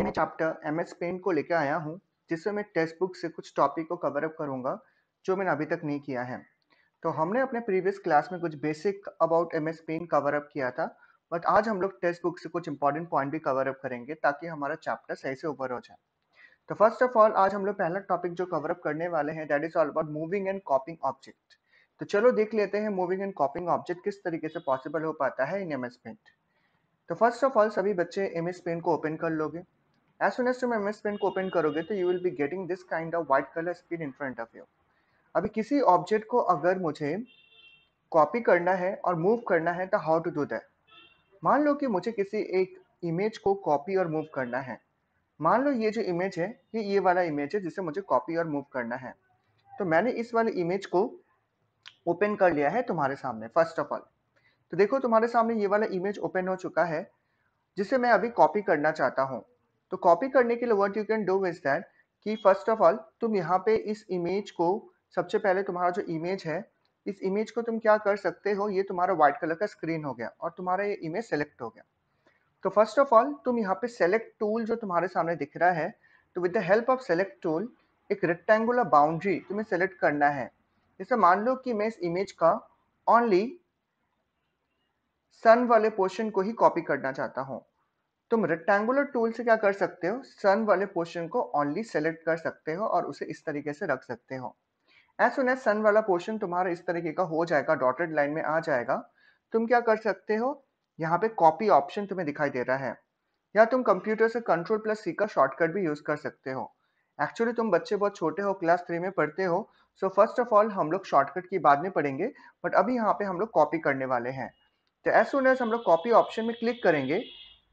मैं chapter M S paint को लेकर आया हूँ जिसमें मैं टेक्स्ट बुक से कुछ टॉपिक को कवर अप करूँगा जो मैंने अभी तक नहीं किया है तो हमने अपने प्रीवियस क्लास में कुछ basic about M S paint cover up किया था बट आज हम लोग टेक्स्ट बुक से कुछ इंपॉर्टेंट पॉइंट भी कवर अप करेंगे ताकि हमारा चैप्टर सही से ऊपर हो जाए तो फर्स्ट ऑफ ऑल आज हम लोग पहला टॉपिक जो कवर अप करने वाले हैं that is all about moving and copying object तो चलो देख लेते हैं मूविंग एंड कॉपिंग ऑब्जेक्ट किस तरीके से पॉसिबल हो पाता है इन एम एस पेंट तो फर्स्ट ऑफ ऑल सभी बच्चे एम एस पेंट को ओपन कर लोगे As soon as तुम MS Paint को ओपन करोगे तो you will be getting this kind of white colour screen in front of you अभी किसी ऑब्जेक्ट को अगर मुझे कॉपी करना है और मूव करना है तो हाउ टू डू दैट मान लो कि मुझे किसी एक इमेज को कॉपी और मूव करना है मान लो ये जो इमेज है ये ये वाला इमेज है जिसे मुझे कॉपी और मूव करना है तो मैंने इस वाले इमेज को ओपन कर लिया है तुम्हारे सामने फर्स्ट ऑफ ऑल तो देखो तुम्हारे सामने ये वाला इमेज ओपन हो चुका है जिसे मैं अभी कॉपी करना चाहता हूँ तो कॉपी करने के लिए what you can do is that कि फर्स्ट ऑफ ऑल तुम यहाँ पे इस इमेज को सबसे पहले तुम्हारा जो इमेज है इस इमेज को तुम क्या कर सकते हो ये तुम्हारा व्हाइट कलर का स्क्रीन हो गया और तुम्हारा ये इमेज सेलेक्ट हो गया तो फर्स्ट ऑफ ऑल तुम यहाँ पे सेलेक्ट टूल जो तुम्हारे सामने दिख रहा है तो with the help of select tool एक रेक्टेंगुलर बाउंड्री तुम्हें सेलेक्ट करना है जैसे मान लो कि मैं इस इमेज का ओनली सन वाले पोर्शन को ही कॉपी करना चाहता हूँ तुम रेक्टेंगुलर टूल से क्या कर सकते हो सन वाले पोर्शन को ओनली सेलेक्ट कर सकते हो और उसे इस तरीके से रख सकते हो एज सुन एज सन वाला पोर्शन तुम्हारा इस तरीके का हो जाएगा डॉटेड लाइन में आ जाएगा तुम क्या कर सकते हो यहाँ पे कॉपी ऑप्शन तुम्हें दिखाई दे रहा है या तुम कंप्यूटर से कंट्रोल प्लस सी का शॉर्टकट भी यूज़ कर सकते हो एक्चुअली तुम बच्चे बहुत छोटे हो क्लास थ्री में पढ़ते हो सो फर्स्ट ऑफ ऑल हम लोग शॉर्टकट की बाद में पढ़ेंगे बट अभी यहाँ पे हम लोग कॉपी करने वाले हैं तो एज सुन एज हम लोग कॉपी ऑप्शन में क्लिक करेंगे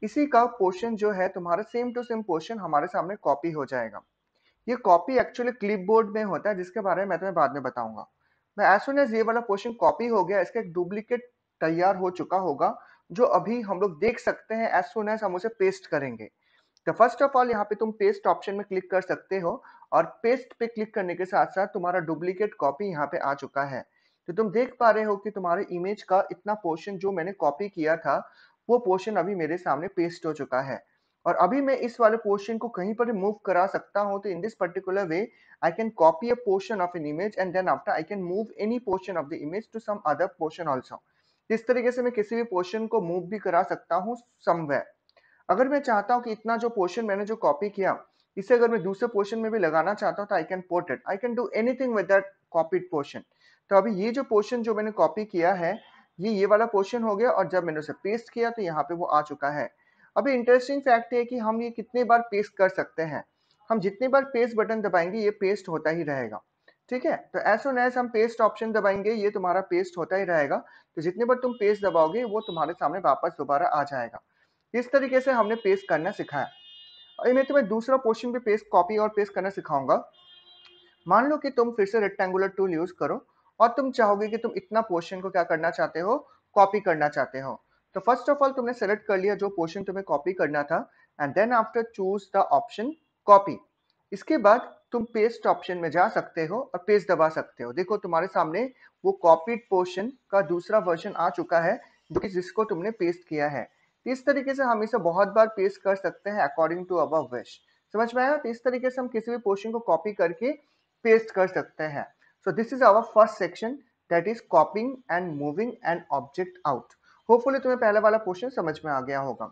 इसी का पोर्शन जो है तुम्हारा सेम टू सेम पोर्शन हमारे सामने कॉपी हो जाएगा ये कॉपी एक्चुअली क्लिपबोर्ड में होता है जिसके बारे में मैं तुम्हें बाद में बताऊंगा मैं एज सुन एज ये वाला पोर्शन कॉपी हो गया इसका एक डुप्लीकेट तैयार हो चुका होगा जो अभी हम लोग देख सकते हैं एज सुन एज हम उसे पेस्ट करेंगे तो फर्स्ट ऑफ ऑल यहाँ पे तुम पेस्ट ऑप्शन में क्लिक कर सकते हो और पेस्ट पे क्लिक करने के साथ साथ तुम्हारा डुप्लीकेट कॉपी यहाँ पे आ चुका है तो तुम देख पा रहे हो कि तुम्हारे इमेज का इतना पोर्शन जो मैंने कॉपी किया था वो पोर्शन अभी मेरे सामने पेस्ट हो चुका है और अभी मैं इस वाले पोर्शन को कहीं पर मूव करा सकता हूँ तो in this particular way I can copy a portion of an image and then after I can move any portion of the image to some other portion also इस तरीके से मैं किसी भी पोर्शन को मूव भी करा सकता हूँ समवे अगर मैं चाहता हूँ कि इतना जो पोर्शन मैंने जो कॉपी किया इसे अगर मैं दूसरे पोर्शन में भी लगाना चाहता हूँ तो I can port it I can do anything with that copied portion तो अभी ये जो पोर्शन जो मैंने कॉपी किया है ये ये वाला पोर्शन हो गया और जब मैंने उसे पेस्ट किया तो यहाँ पे वो आ चुका है अभी इंटरेस्टिंग फैक्ट है कि हम ये कितने बार पेस्ट कर सकते हैं हम जितने बार पेस्ट बटन दबाएंगे ये पेस्ट होता ही रहेगा ठीक है तो एज सुन हम पेस्ट ऑप्शन दबाएंगे ये तुम्हारा पेस्ट होता ही रहेगा तो जितने बार तुम पेस्ट दबाओगे वो तुम्हारे सामने वापस दोबारा आ जाएगा इस तरीके से हमने पेस्ट करना सिखाया और मैं तुम्हें दूसरा पोर्शन भी पेस्ट कॉपी और पेस्ट करना सिखाऊंगा मान लो कि तुम फिर से रेक्टेंगुलर टूल यूज़ करो और तुम चाहोगे कि तुम इतना पोर्शन को क्या करना चाहते हो कॉपी करना चाहते हो तो फर्स्ट ऑफ ऑल तुमने सेलेक्ट कर लिया जो पोर्शन तुम्हें कॉपी करना था and then after choose the option copy इसके बाद तुम पेस्ट ऑप्शन में जा सकते हो और पेस्ट दबा सकते हो देखो तुम्हारे सामने वो कॉपीड पोर्शन का दूसरा वर्जन आ चुका है जो कि जिसको तुमने पेस्ट किया है तो इस तरीके से हम इसे बहुत बार पेस्ट कर सकते हैं अकॉर्डिंग टू अवर विश समझ में आया तो इस तरीके से हम किसी भी पोर्शन को कॉपी करके पेस्ट कर सकते हैं So this is our first section that is copying and moving an object out. hopefully tumhe pehle wala portion samajh mein aa गया hoga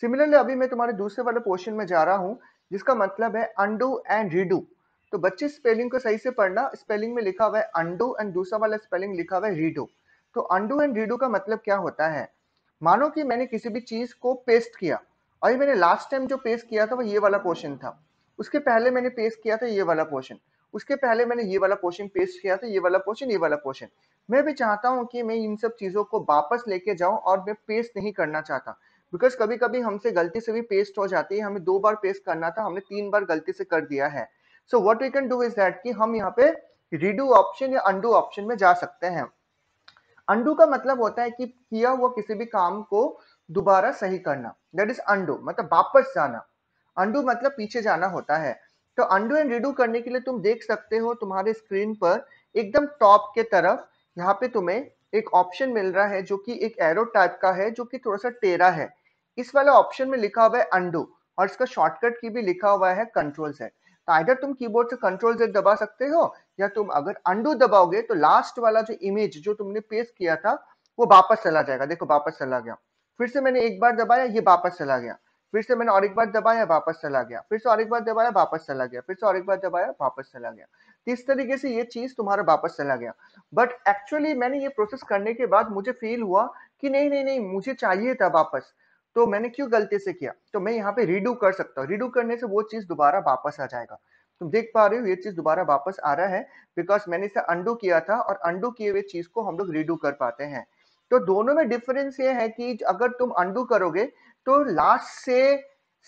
similarly abhi main tumhare dusre wale portion mein ja raha hu jiska matlab hai undo and redo to बच्चे spelling ko sahi se padhna spelling mein likha hua hai undo and दूसरा वाला spelling लिखा हुआ है redo तो undo and redo का मतलब क्या होता है मानो कि मैंने किसी भी चीज को पेस्ट किया और ये मैंने लास्ट टाइम जो पेस्ट किया था वो ये वाला पोर्शन था उसके पहले मैंने पेस्ट किया था ये वाला पोर्शन उसके पहले मैंने ये वाला पोर्शन पेस्ट किया था ये वाला पोर्शन ये वाला पोर्शन मैं भी चाहता हूँ कि मैं इन सब चीज़ों को वापस लेके जाऊँ और मैं पेस्ट नहीं करना चाहता बिकॉज कभी कभी हमसे गलती से भी पेस्ट हो जाती है हमें दो बार पेस्ट करना था हमने तीन बार गलती से कर दिया है so what we can do is that कि हम यहाँ पे रिड्यू ऑप्शन या अंडू ऑप्शन में जा सकते हैं अंडू का मतलब होता है कि किया हुआ किसी भी काम को दोबारा सही करना दैट इज अंडू मतलब वापस जाना अंडू मतलब पीछे जाना होता है तो अंडू एंड रिडू करने के लिए तुम देख सकते हो तुम्हारे स्क्रीन पर एकदम टॉप के तरफ यहाँ पे तुम्हें एक ऑप्शन मिल रहा है जो कि एक एरो टाइप का है जो कि थोड़ा सा टेरा है इस वाले ऑप्शन में लिखा हुआ है अंडू और इसका शॉर्टकट की भी लिखा हुआ है कंट्रोल सेट तो आइडर तुम कीबोर्ड से कंट्रोल जेड दबा सकते हो या तुम अगर अंडू दबाओगे तो लास्ट वाला जो इमेज जो तुमने पेस्ट किया था वो वापस चला जाएगा देखो वापस चला गया फिर से मैंने एक बार दबाया ये वापस चला गया फिर से मैंने और एक बार दबाया वापस चला गया फिर से और एक बार दबाया वापस चला गया फिर से और एक बार दबाया वापस चला गया तो इस तरीके से ये चीज तुम्हारा वापस चला गया बट एक्चुअली मैंने ये प्रोसेस करने के बाद मुझे फील हुआ कि नहीं नहीं नहीं मुझे चाहिए था वापस तो मैंने क्यों गलती से किया तो मैं यहाँ पे रिड्यू कर सकता हूँ रिड्यू करने से वो चीज दोबारा वापस आ जाएगा तुम देख पा रहे हो ये चीज दोबारा वापस आ रहा है बिकॉज मैंने इसे अंडू किया था और अंडू किए हुए चीज को हम लोग रिड्यू कर पाते हैं तो दोनों में डिफरेंस ये है कि अगर तुम अंडू करोगे तो लास्ट से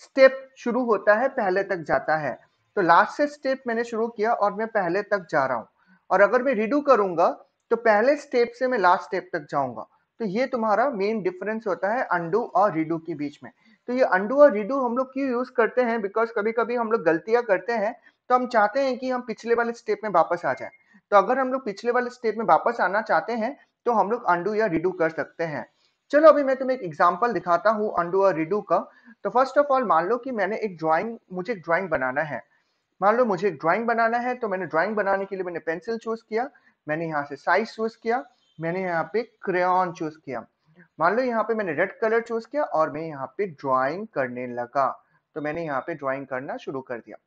स्टेप शुरू होता है पहले तक जाता है तो लास्ट से स्टेप मैंने शुरू किया और मैं पहले तक जा रहा हूं और अगर मैं रिडू करूंगा तो पहले स्टेप से मैं लास्ट स्टेप तक जाऊंगा तो ये तुम्हारा मेन डिफरेंस होता है अंडू और रिडू के बीच में तो ये अंडू और रिडू हम लोग क्यों यूज करते हैं बिकॉज कभी कभी हम लोग गलतियां करते हैं तो हम चाहते हैं कि हम पिछले वाले स्टेप में वापस आ जाए तो अगर हम लोग पिछले वाले स्टेप में वापस आना चाहते हैं तो हम लोग अंडू या रिडू कर सकते हैं चलो अभी मैं तुम्हें एक एग्जाम्पल दिखाता हूँ अंडू और रिडू का तो फर्स्ट ऑफ ऑल मान लो कि मैंने एक ड्राइंग मुझे एक ड्राइंग बनाना है मान लो मुझे एक ड्राइंग बनाना है तो मैंने ड्राइंग बनाने के लिए मैंने पेंसिल चूज किया मैंने यहाँ से साइज चूज किया मैंने यहाँ पे क्रेन चूज किया मान लो यहाँ पे मैंने रेड कलर चूज किया और मैं यहाँ पे ड्राइंग करने लगा तो मैंने यहाँ पे ड्राइंग करना शुरू कर दिया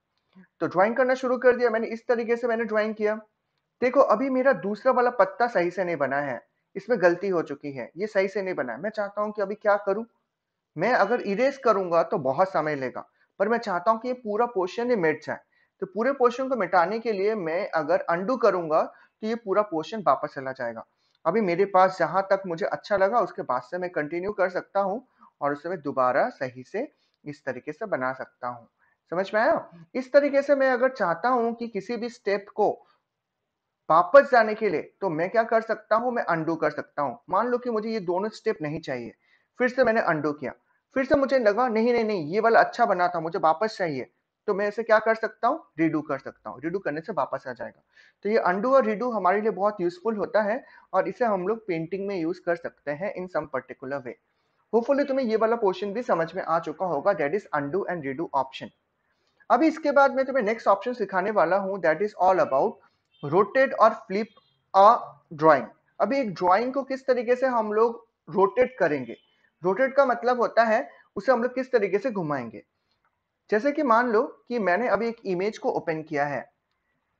तो ड्राइंग करना शुरू कर दिया मैंने इस तरीके से मैंने ड्राइंग किया देखो अभी मेरा दूसरा वाला पत्ता सही से नहीं बना है इसमें गलती हो चुकी है ये सही से नहीं बना है मैं चाहता हूं कि अभी क्या करूं मैं अगर इरेज करूंगा तो बहुत समय लेगा पर मैं चाहता हूं कि ये पूरा पोर्शन ही मिट जाए तो पूरे पोर्शन को मिटाने के लिए मैं अगर अंडू करूंगा तो ये पूरा पोर्शन वापस चला जाएगा अभी मेरे पास जहां तक मुझे अच्छा लगा उसके बाद से मैं कंटिन्यू कर सकता हूँ और उसे मैं दोबारा सही से इस तरीके से बना सकता हूँ समझ में आया इस तरीके से मैं अगर चाहता हूँ कि किसी भी स्टेप को वापस जाने के लिए तो मैं क्या कर सकता हूँ मैं अंडू कर सकता हूँ मान लो कि मुझे ये दोनों स्टेप नहीं चाहिए फिर से मैंने अंडू किया फिर से मुझे लगा नहीं नहीं नहीं ये वाला अच्छा बना था मुझे वापस चाहिए तो मैं इसे क्या कर सकता हूँ रीडू कर सकता हूँ रीडू करने से वापस आ जाएगा तो ये अंडू और रीडू हमारे लिए बहुत यूजफुल होता है और इसे हम लोग पेंटिंग में यूज कर सकते हैं इन सम पर्टिकुलर वे होपफुली तुम्हें ये वाला पोर्शन भी समझ में आ चुका होगा that is undo and redo option अभी इसके बाद मैं तुम्हें नेक्स्ट ऑप्शन सिखाने वाला हूँ that is all about rotate और फ्लिप अ ड्रॉइंग अभी एक ड्रॉइंग को किस तरीके से हम लोग रोटेट करेंगे रोटेट का मतलब होता है उसे हम लोग किस तरीके से घुमाएंगे जैसे कि मान लो कि मैंने अभी एक इमेज को ओपन किया है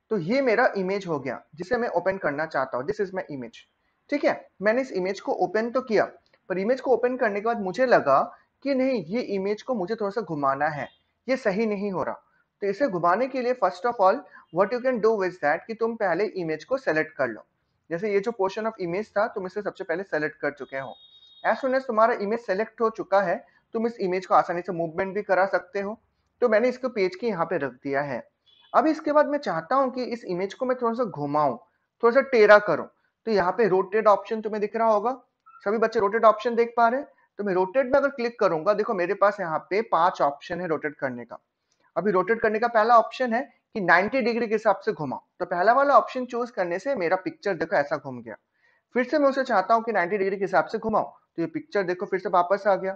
तो ये मेरा इमेज हो गया जिसे मैं ओपन करना चाहता हूँ दिस इज माई इमेज ठीक है मैंने इस इमेज को ओपन तो किया पर इमेज को ओपन करने के बाद मुझे लगा कि नहीं ये इमेज को मुझे थोड़ा सा घुमाना है ये सही नहीं हो रहा तो इसे घुमाने के लिए first of all what you can do is that कि तुम पहले इमेज को सेलेक्ट कर लो जैसे ये जो पोर्शन ऑफ इमेज था तुम इसे सबसे पहले सेलेक्ट कर चुके हो एज सुन एज तुम्हारा इमेज सेलेक्ट हो चुका है तुम इस इमेज को आसानी से मूवमेंट भी करा सकते हो तो मैंने इसको पेज की यहाँ पे रख दिया है अब इसके बाद मैं चाहता हूँ कि इस इमेज को मैं थोड़ा सा घुमाऊँ थोड़ा सा टेरा करूँ तो यहाँ पे रोटेड ऑप्शन तुम्हें दिख रहा होगा सभी बच्चे रोटेड ऑप्शन देख पा रहे हैं तो मैं रोटेड में अगर क्लिक करूंगा देखो मेरे पास यहाँ पे पांच ऑप्शन है रोटेट करने का अभी रोटेट करने का पहला ऑप्शन है कि 90 डिग्री के हिसाब से घुमाओ तो पहला वाला ऑप्शन चूज करने से मेरा पिक्चर देखो ऐसा घूम गया फिर से मैं उसे चाहता हूँ कि 90 डिग्री के हिसाब से घुमाओ तो ये पिक्चर देखो फिर से वापस आ गया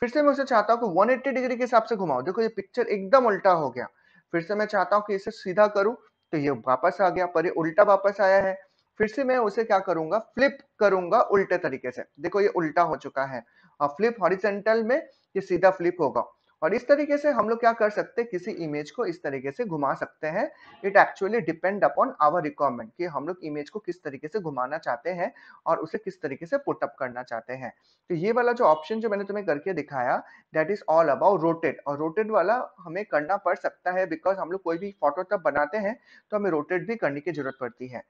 फिर से मैं उसे चाहता हूँ कि वन डिग्री के हिसाब से घुमाओ देखो ये पिक्चर एकदम उल्टा हो गया फिर से मैं चाहता हूँ कि इसे सीधा करूँ तो ये वापस आ गया पर ये उल्टा वापस आया है फिर से मैं उसे क्या करूंगा फ्लिप करूंगा उल्टे तरीके से देखो ये उल्टा हो चुका है और फ्लिप हॉरिजेंटल में ये सीधा फ्लिप होगा और इस तरीके से हम लोग क्या कर सकते हैं किसी इमेज को इस तरीके से घुमा सकते हैं it actually depend upon our requirement कि हम लोग इमेज को किस तरीके से घुमाना चाहते हैं और उसे किस तरीके से पुटअप करना चाहते हैं तो ये वाला जो ऑप्शन जो मैंने तुम्हें करके दिखाया that is all about rotate और रोटेड वाला हमें करना पड़ सकता है बिकॉज हम लोग कोई भी फोटो तब बनाते हैं तो हमें रोटेड भी करने की जरूरत पड़ती है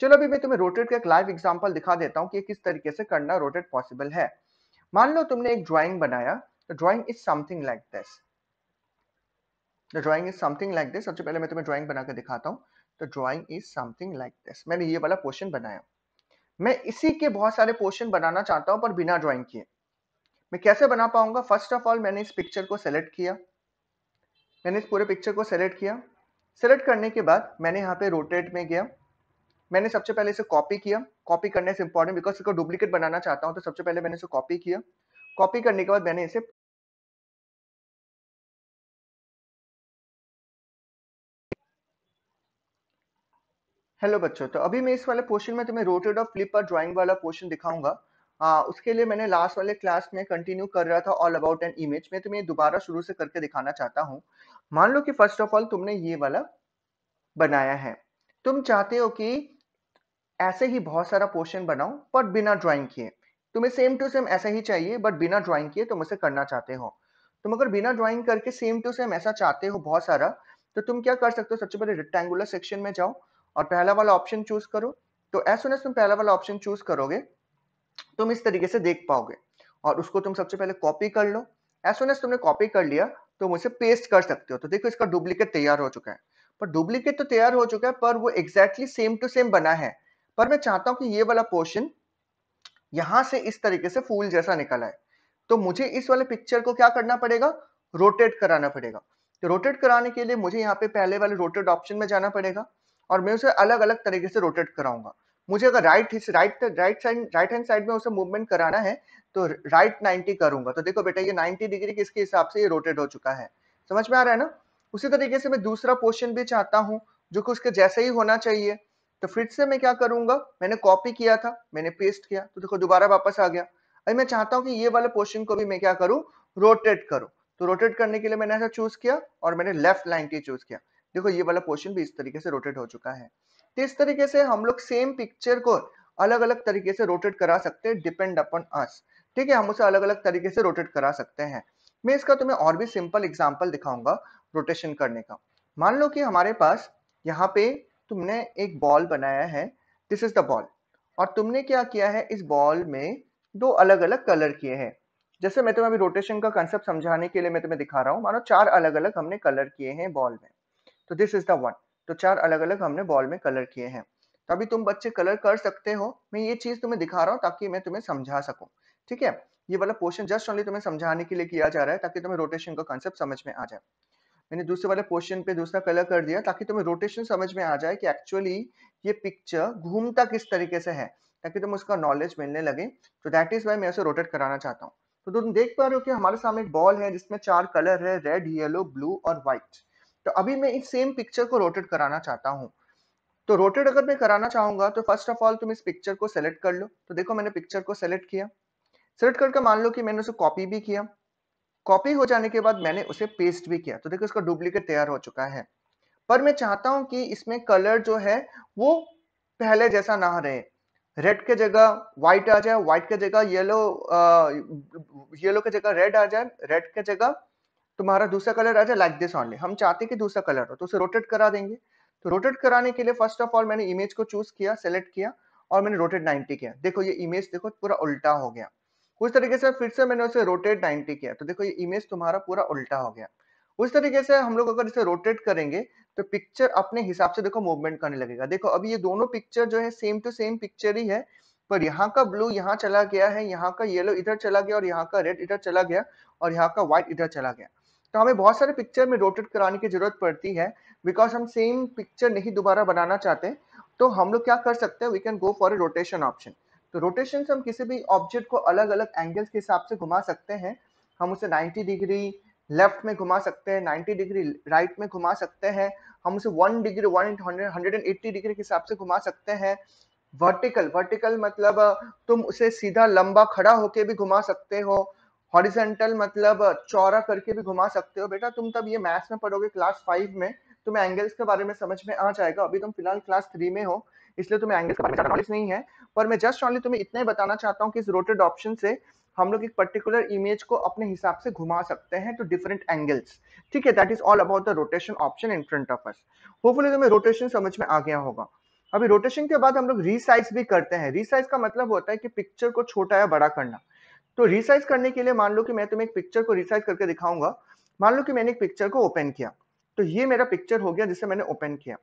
चलो अभी मैं तुम्हें रोटेड का एक लाइव एग्जाम्पल दिखा देता हूँ कि किस तरीके से करना रोटेड पॉसिबल है मान लो तुमने एक ड्राइंग बनाया The drawing is something like this. The drawing is something like this. सबसे पहले मैं तुम्हें drawing बनाकर दिखाता हूँ. The drawing is something like this. मैंने ये वाला portion बनाया. मैं इसी के बहुत सारे portion बनाना चाहता हूँ पर बिना drawing किए. मैं कैसे बना पाऊंगा? First of all मैंने इस picture को select किया. मैंने इस पूरे picture को select किया. सेलेक्ट करने के बाद मैंने यहाँ पे रोटेट में गया मैंने सबसे पहले इसे कॉपी किया कॉपी करने से इंपॉर्टेंट बिकॉज इसको डुप्लीकेट बनाना चाहता हूँ तो सबसे पहले मैंने इसे कॉपी किया कॉपी करने के बाद मैंने इसे हेलो बच्चों तो अभी मैं इस वाले पोर्शन में तुम्हें रोटेड और फ्लिप पर ड्राइंग वाला पोर्शन दिखाऊंगा आ, उसके लिए मैंने लास्ट वाले क्लास में कंटिन्यू कर रहा था ऑल अबाउट एन इमेज मैं तुम्हें दोबारा शुरू से करके दिखाना चाहता हूँ मान लो कि फर्स्ट ऑफ ऑल तुमने ये वाला बनाया है तुम चाहते हो कि ऐसे ही बहुत सारा पोर्शन बनाओ पर बिना ड्राइंग किए तुम्हें सेम टू सेम ऐसा ही चाहिए बट बिना ड्राइंग किए तुम उसे करना चाहते हो तुम अगर बिना ड्राइंग करके सेम टू सेम ऐसा चाहते हो बहुत सारा तो तुम क्या कर सकते हो सबसे पहले रेक्टेंगुलर सेक्शन में जाओ और पहला वाला ऑप्शन चूज करो तो एज सुन एज तुम पहला वाला ऑप्शन चूज करोगे तुम इस तरीके से देख पाओगे और उसको तुम सबसे पहले कॉपी कर लो एज सुन एज तुमने कॉपी कर लिया तो उसे पेस्ट कर सकते हो तो देखो इसका डुप्लीकेट तैयार हो चुका है पर डुप्लीकेट तो तैयार हो चुका है पर वो एग्जैक्टली सेम टू सेम बना है पर मैं चाहता हूँ कि ये वाला पोर्शन यहां से इस तरीके से फूल जैसा निकल आए तो मुझे इस वाले पिक्चर को क्या करना पड़ेगा रोटेट कराना पड़ेगा तो रोटेट कराने के लिए मुझे यहाँ पे पहले वाले रोटेट ऑप्शन में जाना पड़ेगा और मैं उसे अलग अलग तरीके से रोटेट कराऊंगा मुझे अगर right right right side right hand side में उसे मूवमेंट कराना है तो राइट नाइनटी करूंगा तो देखो बेटा ये नाइनटी डिग्री किसके हिसाब से ये रोटेट हो चुका है समझ में आ रहा है ना उसी तरीके से मैं दूसरा पोर्शन भी चाहता हूँ जो कि उसके जैसे ही होना चाहिए तो फिर से मैं क्या करूंगा मैंने कॉपी किया था मैंने पेस्ट किया तो देखो दोबारा वापस आ गया अभी मैं चाहता हूँ कि ये वाले पोर्शन को भी मैं क्या करूँ रोटेट करूँ तो रोटेट करने के लिए मैंने ऐसा चूज किया और मैंने लेफ्ट लाइन के चूज किया देखो ये वाला पोर्शन भी इस तरीके से रोटेट हो चुका है तो इस तरीके से हम लोग सेम पिक्चर को अलग अलग तरीके से रोटेट करा सकते हैं डिपेंड अपन अस ठीक है हम उसे अलग अलग तरीके से रोटेट करा सकते हैं मैं इसका तुम्हें और भी सिंपल एग्जाम्पल दिखाऊंगा रोटेशन करने का मान लो कि हमारे पास यहाँ पे तुमने एक बॉल बनाया है दिस इज द बॉल और तुमने क्या किया है इस बॉल में दो अलग अलग कलर किए हैं जैसे मैं तुम्हें अभी रोटेशन का कंसेप्ट समझाने के लिए मैं तुम्हें दिखा रहा हूँ मानो चार अलग अलग हमने कलर किए हैं बॉल में तो दिस इज द वन तो चार अलग अलग हमने बॉल में कलर किए हैं तो अभी तुम बच्चे कलर कर सकते हो मैं ये चीज तुम्हें दिखा रहा हूँ ताकि मैं तुम्हें समझा सकूँ ठीक है ये वाला पोर्शन जस्ट ओनली तुम्हें समझाने के लिए किया जा रहा है ताकि तुम्हें रोटेशन का कंसेप्ट समझ में आ जाए मैंने दूसरे वाले पोर्शन पे दूसरा कलर कर दिया ताकि तुम्हें रोटेशन समझ में आ जाए कि एक्चुअली ये पिक्चर घूमता किस तरीके से है ताकि तुम उसका नॉलेज मिलने लगे तो दैट इज वाई मैं उसे रोटेट कराना चाहता हूँ तो तुम देख पा रहे हो कि हमारे सामने एक बॉल है जिसमें चार कलर है रेड येलो ब्लू और व्हाइट तो अभी मैं इस सेम पिक्चर को रोटेट कराना चाहता हूँ तो रोटेट अगर मैं कराना चाहूंगा तो फर्स्ट ऑफ ऑल तुम इस पिक्चर को सेलेक्ट कर लो तो देखो मैंने पिक्चर को सेलेक्ट किया सेलेक्ट करके मान लो कि मैंने उसे कॉपी भी किया कॉपी हो जाने के बाद मैंने उसे पेस्ट भी किया तो देखो इसका डुप्लीकेट तैयार हो चुका है पर मैं चाहता हूं कि इसमें कलर जो है वो पहले जैसा ना रहे रेड के जगह व्हाइट आ जाए व्हाइट के जगह येलो येलो के जगह रेड आ जाए रेड के जगह तुम्हारा दूसरा कलर आ जाए लाइक दिस ऑनली हम चाहते हैं कि दूसरा कलर हो तो उसे रोटेट करा देंगे तो रोटेट कराने के लिए फर्स्ट ऑफ ऑल मैंने इमेज को चूज किया सेलेक्ट किया और मैंने रोटेट 90 किया देखो ये इमेज देखो पूरा उल्टा हो गया उस तरीके से फिर से मैंने उसे रोटेट नाइनटी किया तो देखो ये इमेज तुम्हारा पूरा उल्टा हो गया उस तरीके से हम लोग अगर इसे रोटेट करेंगे तो पिक्चर अपने हिसाब से देखो मूवमेंट करने लगेगा देखो अभी ये दोनों पिक्चर जो है सेम टू सेम पिक्चर ही है पर यहाँ का ब्लू यहाँ चला गया है यहाँ का येलो इधर चला गया और यहाँ का रेड इधर चला गया और यहाँ का व्हाइट इधर चला गया तो हमें बहुत सारे पिक्चर में रोटेट कराने की जरूरत पड़ती है बिकॉज हम सेम पिक्चर नहीं दोबारा बनाना चाहते तो हम लोग क्या कर सकते हैं we can go for a rotation option तो रोटेशन से हम किसी भी ऑब्जेक्ट को अलग अलग एंगल्स के हिसाब से घुमा सकते हैं हम उसे 90 डिग्री लेफ्ट में घुमा सकते हैं 90 डिग्री राइट में घुमा सकते हैं हम उसे 1 डिग्री 180 डिग्री के हिसाब से घुमा सकते हैं वर्टिकल वर्टिकल मतलब तुम उसे सीधा लंबा खड़ा होके भी घुमा सकते हो हॉरिजेंटल मतलब चौरा करके भी घुमा सकते हो बेटा तुम तब ये मैथ्स में पढ़ोगे क्लास फाइव में तुम्हें एंगल्स के बारे में समझ में आ जाएगा अभी तुम फिलहाल क्लास थ्री में हो इसलिए तुम्हें एंगल्स के बारे में ज़्यादा नॉलेज नहीं है पर मैं जस्ट ऑनली तुम्हें इतना ही बताना चाहता हूँ कि इस रोटेड ऑप्शन से हम लोग एक पर्टिकुलर इमेज को अपने हिसाब से घुमा सकते हैं टू डिफरेंट एंगल्स ठीक है that is all about the rotation option in front of us hopefully तुम्हें रोटेशन समझ में आ गया होगा अभी रोटेशन के बाद हम लोग रिसाइज भी करते हैं रिसाइज का मतलब होता है कि पिक्चर को छोटा या बड़ा करना तो रिसाइज करने के लिए मान लो कि मैं तुम्हें एक पिक्चर को रिसाइज करके दिखाऊंगा मान लो कि मैंने एक पिक्चर को ओपन किया तो ये मेरा पिक्चर हो गया जिसे मैंने ओपन किया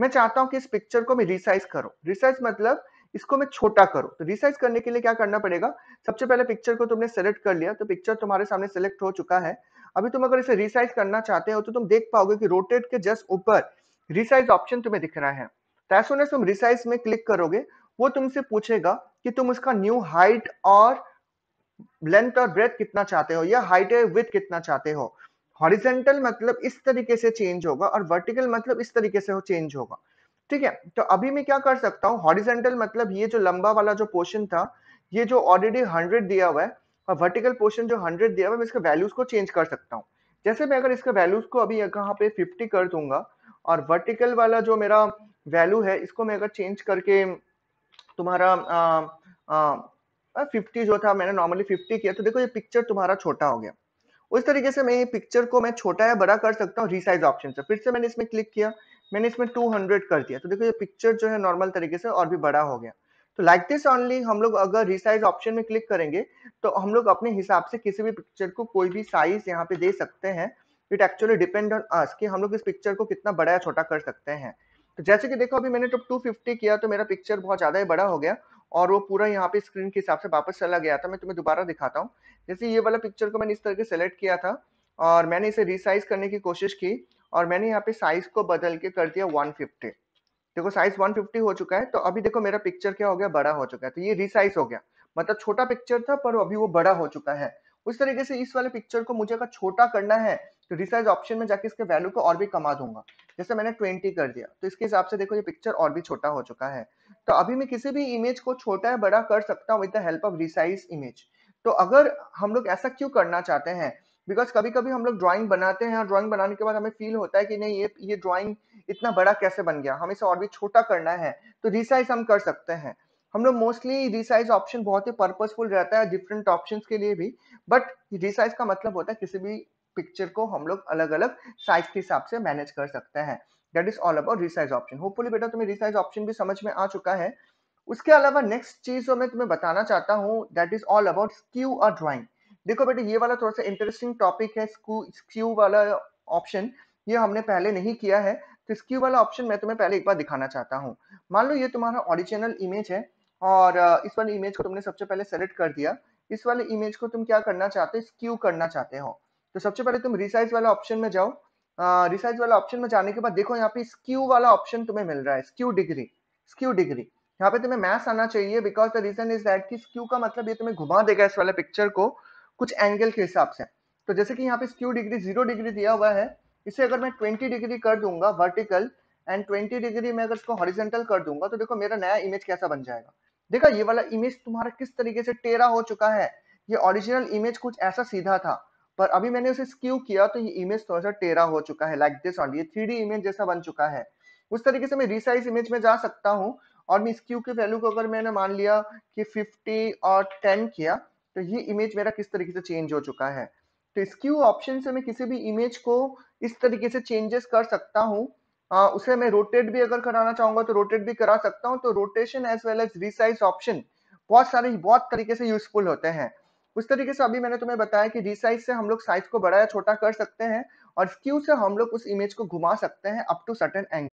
मैं चाहता हूं कि इस पिक्चर को मैं रिसाइज करो रिसाइज मतलब इसको मैं छोटा करो तो रिसाइज करने के लिए क्या करना पड़ेगा सबसे पहले पिक्चर को तुमने सेलेक्ट कर लिया तो पिक्चर तुम्हारे सामने सेलेक्ट हो चुका है अभी तुम अगर इसे रिसाइज करना चाहते हो तो तुम देख पाओगे कि रोटेट के जस्ट ऊपर रिसाइज ऑप्शन तुम्हें दिख रहा है तो तुम रिसाइज में क्लिक करोगे वो तुमसे पूछेगा कि तुम उसका न्यू हाइट और लेंथ और ब्रेथ कितना चाहते हो या हाइट है विथ कितना चाहते हो हॉरिजेंटल मतलब इस तरीके से चेंज होगा और वर्टिकल मतलब इस तरीके से चेंज होगा ठीक है तो अभी मैं क्या कर सकता हूँ हॉरिजेंटल मतलब ये जो लंबा वाला जो पोर्शन था ये जो ऑलरेडी हंड्रेड दिया हुआ है और वर्टिकल पोर्शन जो हंड्रेड दिया हुआ है मैं इसके वैल्यूज को चेंज कर सकता हूँ जैसे मैं अगर इसके वैल्यूज को अभी यहाँ पे फिफ्टी कर दूंगा और वर्टिकल वाला जो मेरा वैल्यू है इसको मैं अगर चेंज करके तुम्हारा फिफ्टी जो था मैंने नॉर्मली फिफ्टी किया तो देखो ये पिक्चर तुम्हारा छोटा हो गया उस तरीके से मैं ये पिक्चर को मैं छोटा या बड़ा कर सकता हूँ रिसाइज ऑप्शन से फिर से मैंने इसमें क्लिक किया मैंने इसमें 200 कर दिया तो देखो ये पिक्चर जो है नॉर्मल तरीके से और भी बड़ा हो गया तो लाइक दिस ऑनली हम लोग अगर रिसाइज ऑप्शन में क्लिक करेंगे तो हम लोग अपने हिसाब से किसी भी पिक्चर को कोई भी साइज यहाँ पे दे सकते हैं it actually depend on us कि हम लोग इस पिक्चर को कितना बड़ा या छोटा कर सकते हैं तो जैसे कि देखो अभी मैंने टॉप तो 250 किया तो मेरा पिक्चर बहुत ज़्यादा ही बड़ा हो गया और वो पूरा यहाँ पे स्क्रीन के हिसाब से वापस चला गया था मैं तुम्हें दोबारा दिखाता हूँ जैसे ये वाला पिक्चर को मैंने इस तरह सेलेक्ट किया था और मैंने इसे रिसाइज करने की कोशिश की और मैंने यहाँ पे साइज को बदल के कर दिया 150 देखो साइज 150 हो चुका है तो अभी देखो मेरा पिक्चर क्या हो गया बड़ा हो चुका है तो ये रिसाइज हो गया मतलब छोटा पिक्चर था पर अभी वो बड़ा हो चुका है उस तरीके से इस वाले पिक्चर को मुझे अगर छोटा करना है तो रिसाइज ऑप्शन में जाके इसके वैल्यू को और भी कमा दूंगा जैसे मैंने 20 कर दिया तो इसके हिसाब से देखो ये पिक्चर और भी छोटा हो चुका है तो अभी मैं किसी भी इमेज को छोटा या बड़ा कर सकता हूँ with the help of resize image तो अगर हम लोग ऐसा क्यों करना चाहते हैं बिकॉज कभी कभी हम लोग ड्रॉइंग बनाते हैं और ड्रॉइंग बनाने के बाद हमें फील होता है कि नहीं ये ये ड्रॉइंग इतना बड़ा कैसे बन गया हमें इसे और भी छोटा करना है तो रिसाइज हम कर सकते हैं हम लोग मोस्टली रिसाइज ऑप्शन बहुत ही पर्पजफुल रहता है डिफरेंट ऑप्शन के लिए भी बट रिसाइज का मतलब होता है किसी भी पिक्चर को हम लोग अलग अलग साइज के हिसाब से मैनेज कर सकते हैं that is all about resize option hopefully बेटा तुम्हें रिसाइज ऑप्शन भी समझ में आ चुका है उसके अलावा नेक्स्ट चीज जो मैं तुम्हें बताना चाहता हूँ that is all about skew और ड्रॉइंग देखो बेटे ये वाला थोड़ा सा इंटरेस्टिंग टॉपिक है स्क्यू वाला ऑप्शन ये हमने पहले नहीं किया है तो स्क्यू वाला ऑप्शन मैं तुम्हें पहले एक बार दिखाना चाहता हूँ मान लो ये तुम्हारा ओरिजिनल इमेज है और इस वाले इमेज को तुमने सबसे पहले सेलेक्ट कर दिया इस वाले इमेज को तुम क्या करना चाहते हो स्क्यू करना चाहते हो तो सबसे पहले तुम रिसाइज वाला ऑप्शन में जाओ रिसाइज वाला ऑप्शन में जाने के बाद देखो यहाँ पे स्क्यू वाला ऑप्शन तुम्हें मिल रहा है स्क्यू डिग्री स्क्यू डिग्री यहाँ पे तुम्हें मैथ्स आना चाहिए because the reason is that कि स्क्यू का मतलब ये तुम्हें घुमा देगा इस वाले पिक्चर को कुछ एंगल के हिसाब से तो जैसे कि यहाँ पे स्क्यू डिग्री जीरो डिग्री दिया हुआ है इसे अगर मैं ट्वेंटी डिग्री कर दूंगा वर्टिकल एंड ट्वेंटी डिग्री में अगर इसको हॉरिजेंटल कर दूंगा तो देखो मेरा नया इमेज कैसा बन जाएगा देखा ये वाला इमेज तुम्हारा किस तरीके से टेरा हो चुका है ये ओरिजिनल इमेज कुछ ऐसा सीधा था पर अभी मैंने उसे स्क्यू किया तो ये इमेज थोड़ा सा टेरा हो चुका है लाइक दिस ऑन ये थ्री इमेज जैसा बन चुका है उस तरीके से मैं रिसाइज इमेज में जा सकता हूँ और मैं स्क्यू के वैल्यू को अगर मैंने मान लिया कि फिफ्टी और टेन किया तो ये इमेज मेरा किस तरीके से चेंज हो चुका है तो स्क्यू ऑप्शन से मैं किसी भी इमेज को इस तरीके से चेंजेस कर सकता हूँ उसे मैं रोटेट भी अगर कराना चाहूंगा तो रोटेट भी करा सकता हूँ तो rotation as well as resize option बहुत सारे बहुत तरीके से यूजफुल होते हैं उस तरीके से अभी मैंने तुम्हें बताया कि रिसाइज से हम लोग साइज को बड़ा या छोटा कर सकते हैं और स्क्यू से हम लोग उस इमेज को घुमा सकते हैं अप टू सर्टेन एंगल